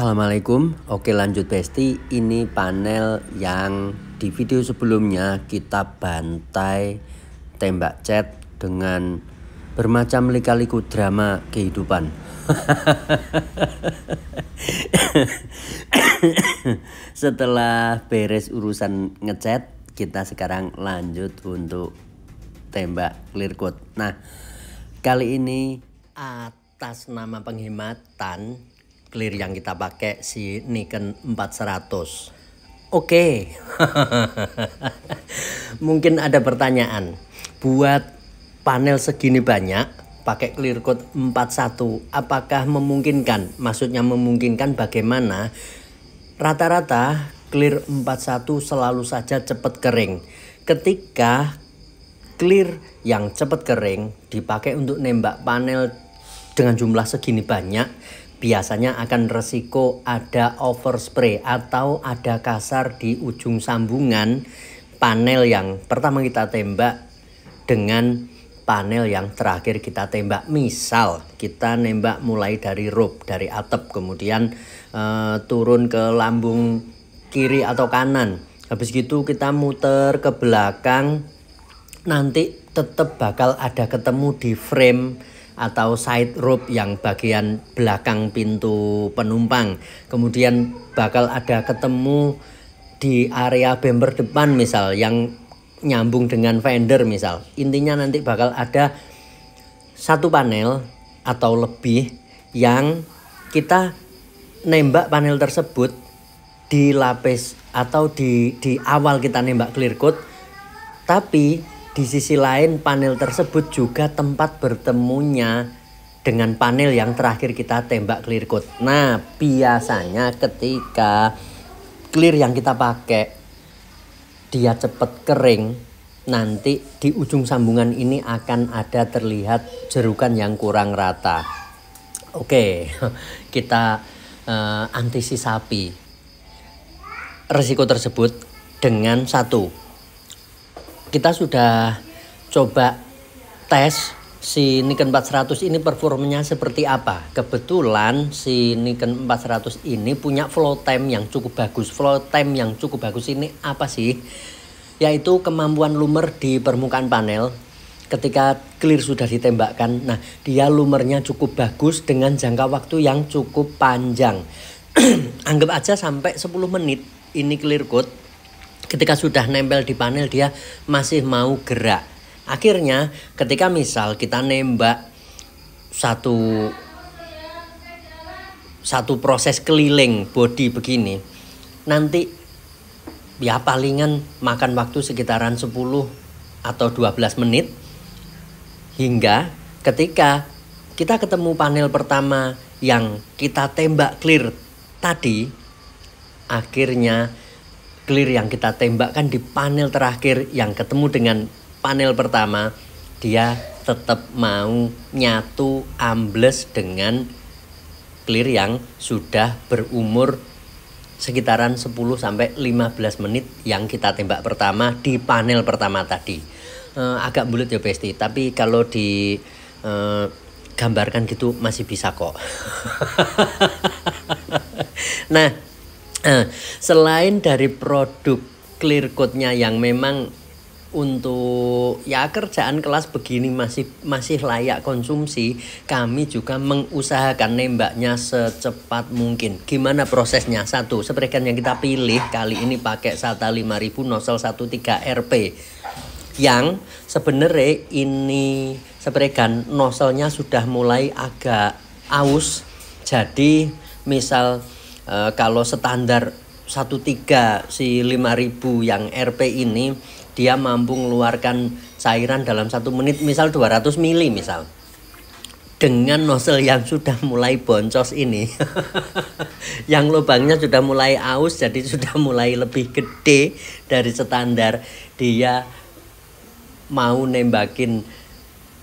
Assalamualaikum, oke lanjut Besti Ini panel yang di video sebelumnya kita bantai tembak chat dengan bermacam lika-liku drama kehidupan Setelah beres urusan ngechat kita sekarang lanjut untuk tembak clear code Nah kali ini atas nama penghematan clear yang kita pakai si Nikon 400 Oke, okay. mungkin ada pertanyaan. Buat panel segini banyak, pakai clear coat 41, apakah memungkinkan? Maksudnya memungkinkan bagaimana? Rata-rata clear 41 selalu saja cepat kering. Ketika clear yang cepat kering dipakai untuk nembak panel dengan jumlah segini banyak, biasanya akan resiko ada overspray atau ada kasar di ujung sambungan panel yang pertama kita tembak dengan panel yang terakhir kita tembak misal kita nembak mulai dari rope dari atap kemudian eh, turun ke lambung kiri atau kanan habis gitu kita muter ke belakang nanti tetap bakal ada ketemu di frame atau side rope yang bagian belakang pintu penumpang. Kemudian bakal ada ketemu di area bumper depan misal yang nyambung dengan fender misal. Intinya nanti bakal ada satu panel atau lebih yang kita nembak panel tersebut di lapis atau di di awal kita nembak clear coat tapi di sisi lain, panel tersebut juga tempat bertemunya dengan panel yang terakhir kita tembak clear coat. Nah, biasanya ketika clear yang kita pakai dia cepat kering, nanti di ujung sambungan ini akan ada terlihat jerukan yang kurang rata. Oke, kita uh, eh, antisipasi resiko tersebut dengan satu kita sudah coba tes si Nikon 400 ini performanya seperti apa. Kebetulan si Nikon 400 ini punya flow time yang cukup bagus. Flow time yang cukup bagus ini apa sih? Yaitu kemampuan lumer di permukaan panel ketika clear sudah ditembakkan. Nah, dia lumernya cukup bagus dengan jangka waktu yang cukup panjang. Anggap aja sampai 10 menit ini clear code ketika sudah nempel di panel dia masih mau gerak akhirnya ketika misal kita nembak satu satu proses keliling body begini nanti ya palingan makan waktu sekitaran 10 atau 12 menit hingga ketika kita ketemu panel pertama yang kita tembak clear tadi akhirnya clear yang kita tembakkan di panel terakhir yang ketemu dengan panel pertama dia tetap mau nyatu ambles dengan clear yang sudah berumur sekitaran 10 sampai 15 menit yang kita tembak pertama di panel pertama tadi. Uh, agak bulat ya Besti, tapi kalau di uh, gambarkan gitu masih bisa kok. nah, nah selain dari produk clear code-nya yang memang untuk ya kerjaan kelas begini masih masih layak konsumsi kami juga mengusahakan nembaknya secepat mungkin gimana prosesnya satu spreadsheet yang kita pilih kali ini pakai SATA 5000 nosel 13 RP yang sebenarnya ini nozzle noselnya sudah mulai agak aus jadi misal Eh, kalau standar 13 si 5000 yang RP ini dia mampu mengeluarkan cairan dalam satu menit misal 200 mili misal dengan nozzle yang sudah mulai boncos ini yang lubangnya sudah mulai aus jadi sudah mulai lebih gede dari standar dia mau nembakin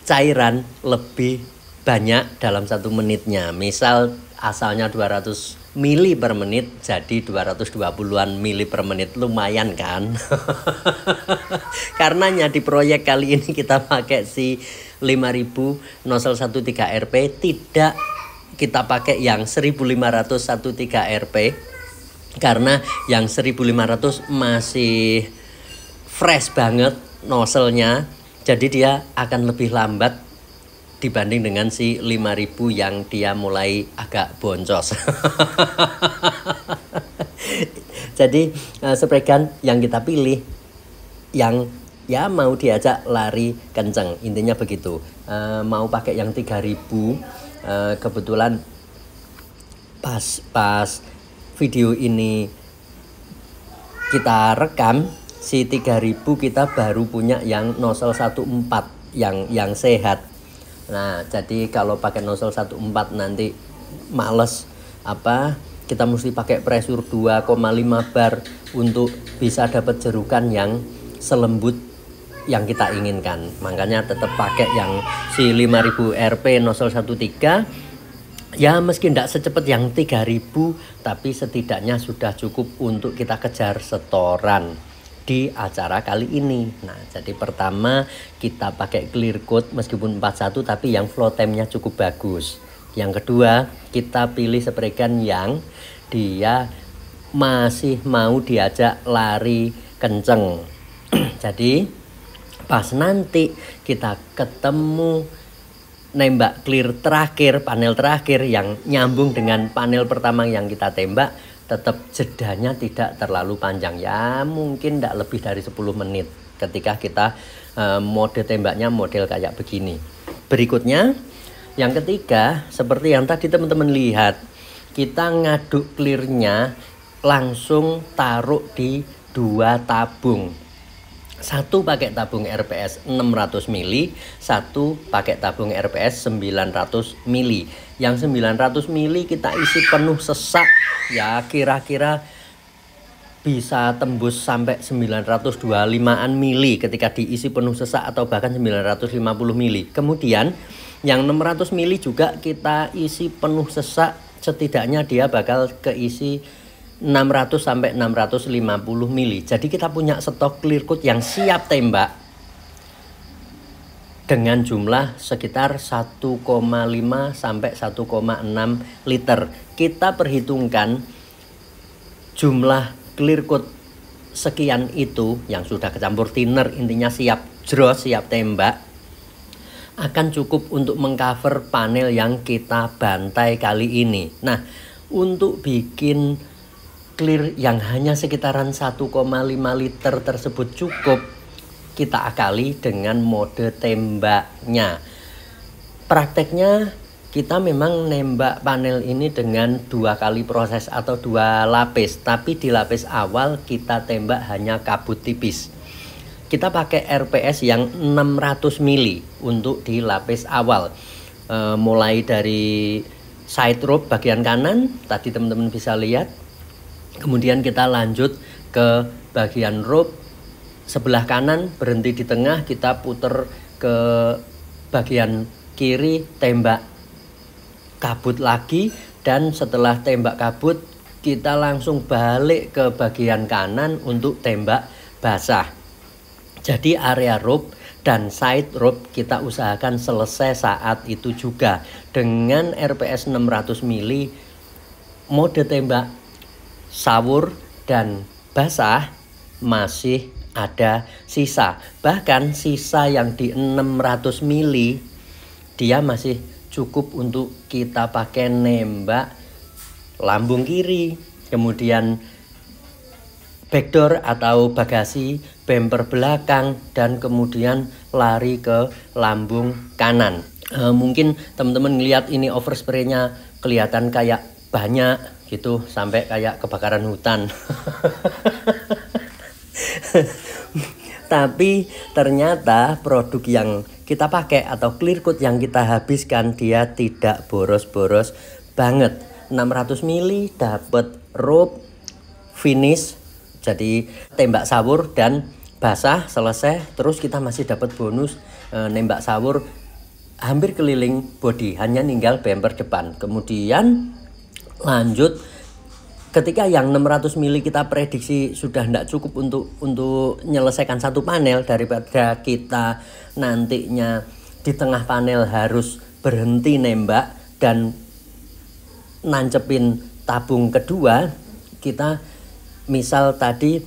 cairan lebih banyak dalam satu menitnya misal asalnya 200 mili per menit jadi 220-an mili per menit lumayan kan karenanya di proyek kali ini kita pakai si 5000 nosel 13 RP tidak kita pakai yang 1500 13 RP karena yang 1500 masih fresh banget noselnya jadi dia akan lebih lambat dibanding dengan si 5000 yang dia mulai agak boncos. Jadi uh, eh, sepregan yang kita pilih yang ya mau diajak lari kenceng, intinya begitu. Uh, mau pakai yang 3000 uh, eh, kebetulan pas pas video ini kita rekam si 3000 kita baru punya yang nosel 14 yang yang sehat Nah, jadi kalau pakai nozzle 14 nanti males apa kita mesti pakai pressure 2,5 bar untuk bisa dapat jerukan yang selembut yang kita inginkan. Makanya tetap pakai yang si 5000 RP nozzle 13 ya meski tidak secepat yang 3000 tapi setidaknya sudah cukup untuk kita kejar setoran di acara kali ini. Nah, jadi pertama kita pakai clear coat meskipun 41 tapi yang flow time-nya cukup bagus. Yang kedua, kita pilih spray gun yang dia masih mau diajak lari kenceng. jadi pas nanti kita ketemu nembak clear terakhir, panel terakhir yang nyambung dengan panel pertama yang kita tembak, tetap jedanya tidak terlalu panjang ya mungkin tidak lebih dari 10 menit ketika kita uh, mode tembaknya model kayak begini berikutnya yang ketiga seperti yang tadi teman-teman lihat kita ngaduk clearnya langsung taruh di dua tabung satu pakai tabung RPS 600 mili, satu pakai tabung RPS 900 mili. Yang 900 mili kita isi penuh sesak ya kira-kira bisa tembus sampai 925-an mili ketika diisi penuh sesak atau bahkan 950 mili. Kemudian yang 600 mili juga kita isi penuh sesak setidaknya dia bakal keisi 600 sampai 650 mili. Jadi kita punya stok clear coat yang siap tembak dengan jumlah sekitar 1,5 sampai 1,6 liter. Kita perhitungkan jumlah clear coat sekian itu yang sudah kecampur thinner intinya siap draw siap tembak akan cukup untuk mengcover panel yang kita bantai kali ini. Nah, untuk bikin clear yang hanya sekitaran 1,5 liter tersebut cukup kita akali dengan mode tembaknya. Prakteknya kita memang nembak panel ini dengan dua kali proses atau dua lapis, tapi di lapis awal kita tembak hanya kabut tipis. Kita pakai RPS yang 600 mili untuk di lapis awal. E, mulai dari side rope bagian kanan, tadi teman-teman bisa lihat Kemudian kita lanjut ke bagian rope sebelah kanan berhenti di tengah kita putar ke bagian kiri tembak kabut lagi dan setelah tembak kabut kita langsung balik ke bagian kanan untuk tembak basah. Jadi area rope dan side rope kita usahakan selesai saat itu juga dengan RPS 600 mili mode tembak sawur, dan basah masih ada sisa. Bahkan sisa yang di 600 mili dia masih cukup untuk kita pakai nembak lambung kiri, kemudian backdoor atau bagasi, bumper belakang dan kemudian lari ke lambung kanan. E, mungkin teman-teman ngelihat ini overspraynya kelihatan kayak banyak gitu sampai kayak kebakaran hutan tapi ternyata produk yang kita pakai atau clear coat yang kita habiskan dia tidak boros-boros banget 600 mili dapat rope finish jadi tembak sawur dan basah selesai terus kita masih dapat bonus e, nembak sawur hampir keliling body hanya ninggal bumper depan kemudian lanjut ketika yang 600 mili kita prediksi sudah tidak cukup untuk untuk menyelesaikan satu panel daripada kita nantinya di tengah panel harus berhenti nembak dan nancepin tabung kedua kita misal tadi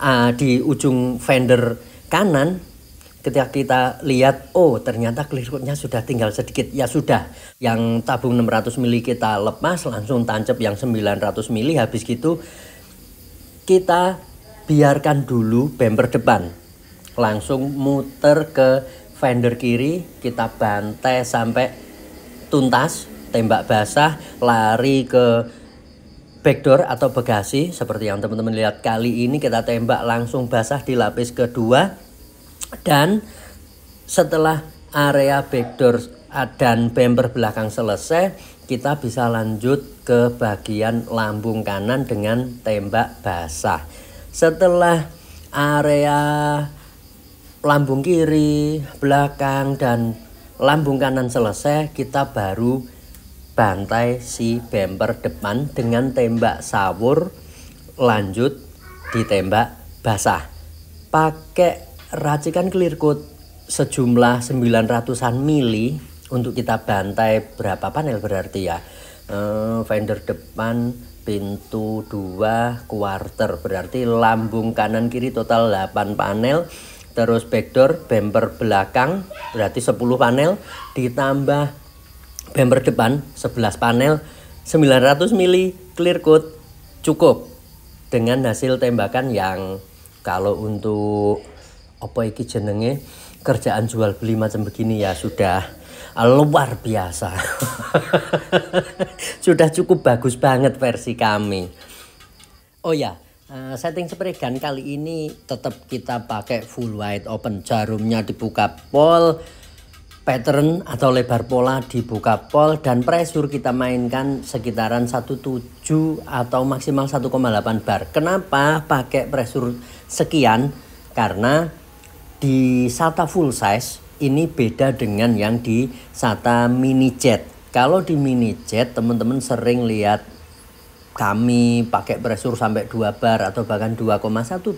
uh, di ujung fender kanan ketika kita lihat oh ternyata kelirutnya sudah tinggal sedikit ya sudah yang tabung 600 mili kita lepas langsung tancap yang 900 mili habis gitu kita biarkan dulu bumper depan langsung muter ke fender kiri kita bantai sampai tuntas tembak basah lari ke backdoor atau bagasi seperti yang teman-teman lihat kali ini kita tembak langsung basah di lapis kedua dan setelah area backdoor dan bumper belakang selesai kita bisa lanjut ke bagian lambung kanan dengan tembak basah setelah area lambung kiri belakang dan lambung kanan selesai kita baru bantai si bumper depan dengan tembak sawur lanjut ditembak basah pakai Racikan clear coat sejumlah 900-an mili untuk kita bantai berapa panel berarti ya. Uh, fender depan pintu 2 quarter berarti lambung kanan kiri total 8 panel terus backdoor bumper belakang berarti 10 panel ditambah bumper depan 11 panel 900 mili clear coat cukup dengan hasil tembakan yang kalau untuk apa iki jenenge kerjaan jual beli macam begini ya sudah luar biasa sudah cukup bagus banget versi kami oh ya uh, setting spregan kali ini tetap kita pakai full wide open jarumnya dibuka pol pattern atau lebar pola dibuka pol dan pressure kita mainkan sekitaran 17 atau maksimal 1,8 bar kenapa pakai pressure sekian karena di SATA full size ini beda dengan yang di SATA mini jet. Kalau di mini jet teman-teman sering lihat kami pakai pressure sampai 2 bar atau bahkan 2,1 2,2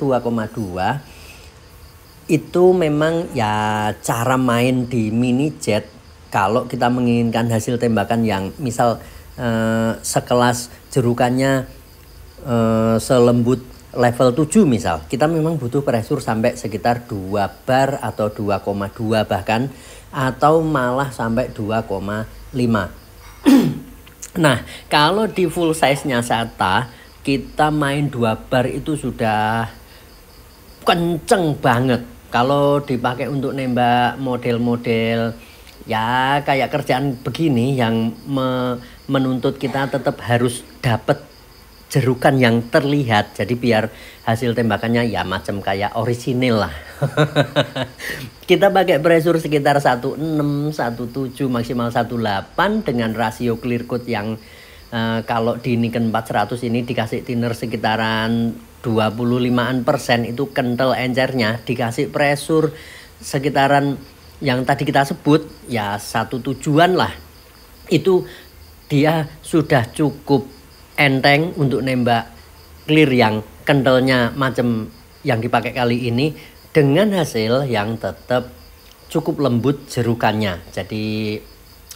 itu memang ya cara main di mini jet kalau kita menginginkan hasil tembakan yang misal eh, sekelas jerukannya eh, selembut level 7 misal, kita memang butuh pressure sampai sekitar 2 bar atau 2,2 bahkan atau malah sampai 2,5. nah, kalau di full size-nya SATA, kita main 2 bar itu sudah kenceng banget. Kalau dipakai untuk nembak model-model ya kayak kerjaan begini yang me menuntut kita tetap harus dapat jerukan yang terlihat jadi biar hasil tembakannya ya macam kayak orisinil lah kita pakai pressure sekitar 16 17 maksimal 18 dengan rasio clear coat yang uh, kalau di Niken 400 ini dikasih thinner sekitaran 25an persen itu kental encernya dikasih pressure sekitaran yang tadi kita sebut ya satu tujuan lah itu dia sudah cukup enteng untuk nembak clear yang kentalnya macam yang dipakai kali ini dengan hasil yang tetap cukup lembut jerukannya jadi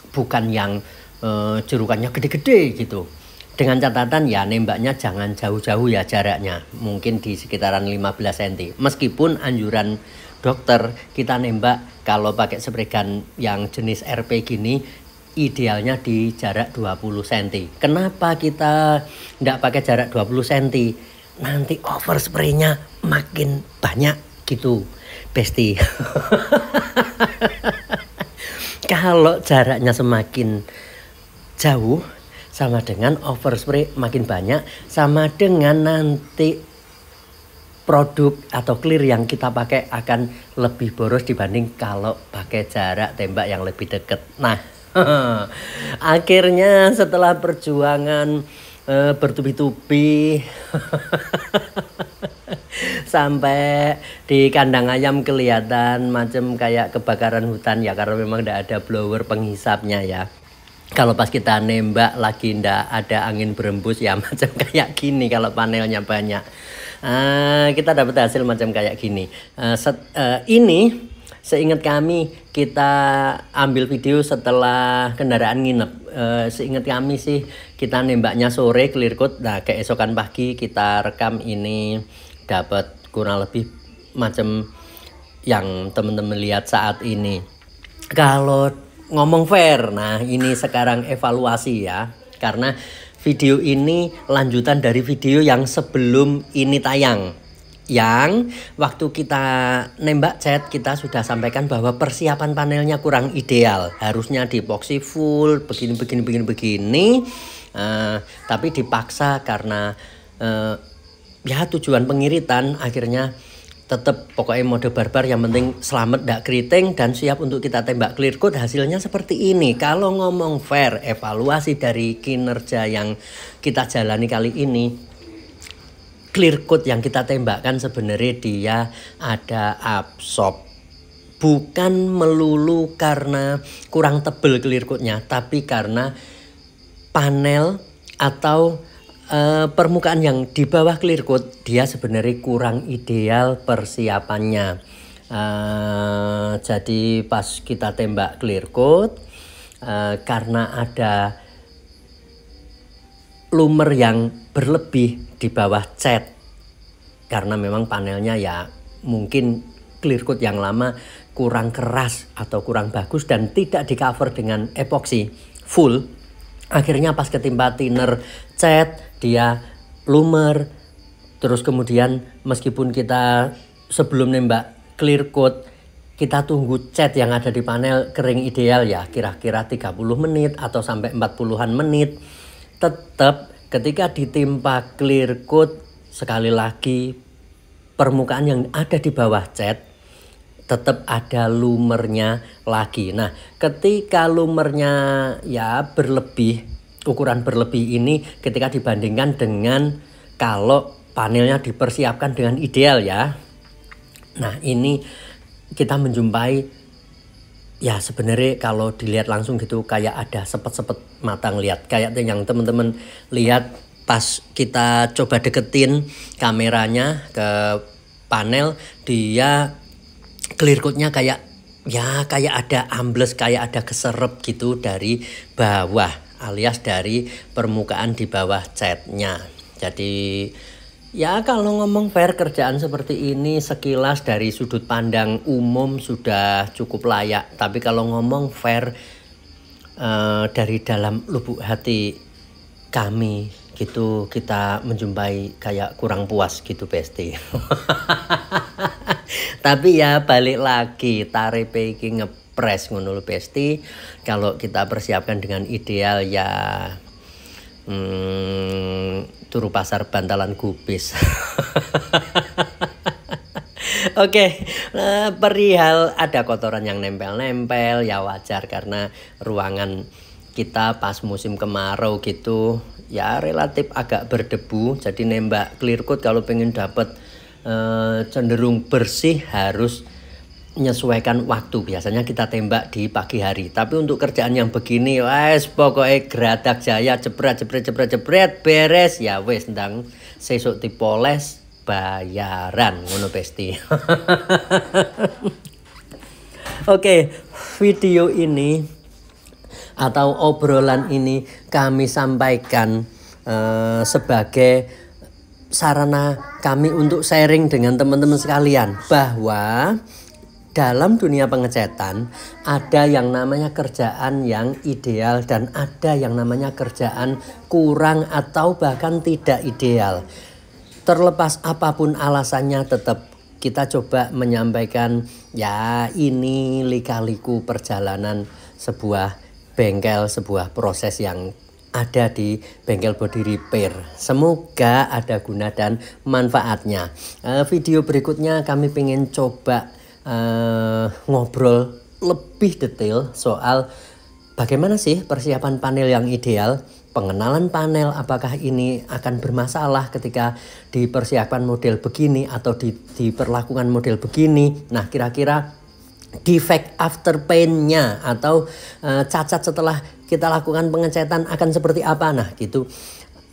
bukan yang e, jerukannya gede-gede gitu dengan catatan ya nembaknya jangan jauh-jauh ya jaraknya mungkin di sekitaran 15 cm meskipun anjuran dokter kita nembak kalau pakai spray gun yang jenis RP gini idealnya di jarak 20 cm. Kenapa kita tidak pakai jarak 20 cm? Nanti over spraynya makin banyak gitu, Besti. Kalau jaraknya semakin jauh sama dengan overspray makin banyak sama dengan nanti produk atau clear yang kita pakai akan lebih boros dibanding kalau pakai jarak tembak yang lebih dekat. Nah, Akhirnya setelah perjuangan uh, bertubi-tubi sampai di kandang ayam kelihatan macam kayak kebakaran hutan ya karena memang tidak ada blower penghisapnya ya kalau pas kita nembak lagi ndak ada angin berembus ya macam kayak gini kalau panelnya banyak uh, kita dapat hasil macam kayak gini uh, set, uh, ini Seingat kami kita ambil video setelah kendaraan nginep. E, seingat kami sih kita nembaknya sore clear code. Nah keesokan pagi kita rekam ini dapat kurang lebih macam yang teman-teman lihat saat ini. Kalau ngomong fair, nah ini sekarang evaluasi ya karena video ini lanjutan dari video yang sebelum ini tayang yang waktu kita nembak chat kita sudah sampaikan bahwa persiapan panelnya kurang ideal harusnya di epoxy full begini begini begini begini uh, tapi dipaksa karena uh, ya tujuan pengiritan akhirnya tetap pokoknya mode barbar yang penting selamat tidak keriting dan siap untuk kita tembak clear code hasilnya seperti ini kalau ngomong fair evaluasi dari kinerja yang kita jalani kali ini clear coat yang kita tembakkan sebenarnya dia ada absorb bukan melulu karena kurang tebel clear coatnya tapi karena panel atau e, permukaan yang di bawah clear coat dia sebenarnya kurang ideal persiapannya e, jadi pas kita tembak clear coat e, eh, karena ada lumer yang berlebih di bawah cat karena memang panelnya ya mungkin clear coat yang lama kurang keras atau kurang bagus dan tidak di cover dengan epoxy full akhirnya pas ketimpa thinner cat dia lumer terus kemudian meskipun kita sebelum nembak clear coat kita tunggu cat yang ada di panel kering ideal ya kira-kira 30 menit atau sampai 40-an menit tetap ketika ditimpa clear coat sekali lagi permukaan yang ada di bawah cat tetap ada lumernya lagi. Nah, ketika lumernya ya berlebih, ukuran berlebih ini ketika dibandingkan dengan kalau panelnya dipersiapkan dengan ideal ya. Nah, ini kita menjumpai ya sebenarnya kalau dilihat langsung gitu kayak ada sepet-sepet mata ngeliat kayak yang temen-temen lihat pas kita coba deketin kameranya ke panel dia clear code-nya kayak ya kayak ada ambles kayak ada keserep gitu dari bawah alias dari permukaan di bawah catnya jadi Ya kalau ngomong fair kerjaan seperti ini sekilas dari sudut pandang umum sudah cukup layak. Tapi kalau ngomong fair uh, dari dalam lubuk hati kami gitu kita menjumpai kayak kurang puas gitu Besti. Tapi ya balik lagi tarif iki ngepres ngono Besti. Kalau kita persiapkan dengan ideal ya hmm, turu pasar bantalan kubis. Oke, okay. nah, eh, perihal ada kotoran yang nempel-nempel ya wajar karena ruangan kita pas musim kemarau gitu ya relatif agak berdebu. Jadi nembak clear coat kalau pengen dapat eh, cenderung bersih harus menyesuaikan waktu biasanya kita tembak di pagi hari tapi untuk kerjaan yang begini wes pokoknya geradak jaya jebret jebret jebret jebret beres ya wes tentang sesuk dipoles bayaran ngono pasti Oke, video ini atau obrolan ini kami sampaikan uh, sebagai sarana kami untuk sharing dengan teman-teman sekalian bahwa dalam dunia pengecatan ada yang namanya kerjaan yang ideal dan ada yang namanya kerjaan kurang atau bahkan tidak ideal. Terlepas apapun alasannya tetap kita coba menyampaikan ya ini lika-liku perjalanan sebuah bengkel, sebuah proses yang ada di bengkel body repair. Semoga ada guna dan manfaatnya. Eh, video berikutnya kami ingin coba uh, ngobrol lebih detail soal bagaimana sih persiapan panel yang ideal, pengenalan panel apakah ini akan bermasalah ketika dipersiapkan model begini atau di, diperlakukan model begini. Nah, kira-kira defect after pain-nya atau uh, cacat setelah kita lakukan pengecatan akan seperti apa. Nah, gitu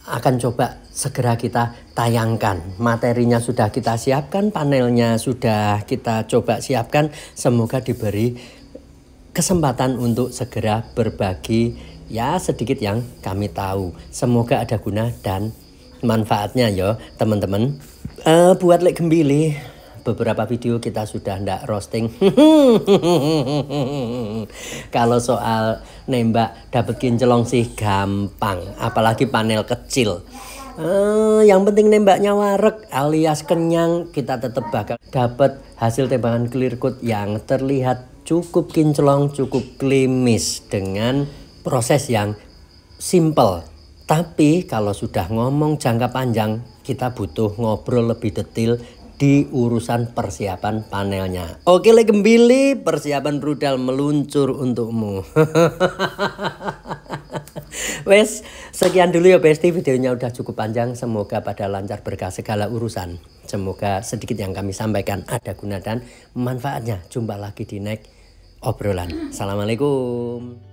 akan coba segera kita tayangkan. Materinya sudah kita siapkan, panelnya sudah kita coba siapkan. Semoga diberi kesempatan untuk segera berbagi ya sedikit yang kami tahu. Semoga ada guna dan manfaatnya ya teman-teman. Uh, buat lek gembili beberapa video kita sudah ndak roasting. Kalau soal nembak dapat kinclong sih gampang, apalagi panel kecil. Uh, yang penting nembaknya warek alias kenyang kita tetap bakal dapat hasil tembakan clear cut yang terlihat cukup kinclong, cukup klimis dengan proses yang simple. Tapi kalau sudah ngomong jangka panjang, kita butuh ngobrol lebih detail di urusan persiapan panelnya. Oke, lagi kembali persiapan rudal meluncur untukmu. Wes, sekian dulu ya Besti videonya udah cukup panjang. Semoga pada lancar berkah segala urusan. Semoga sedikit yang kami sampaikan ada guna dan manfaatnya. Jumpa lagi di next obrolan. Assalamualaikum.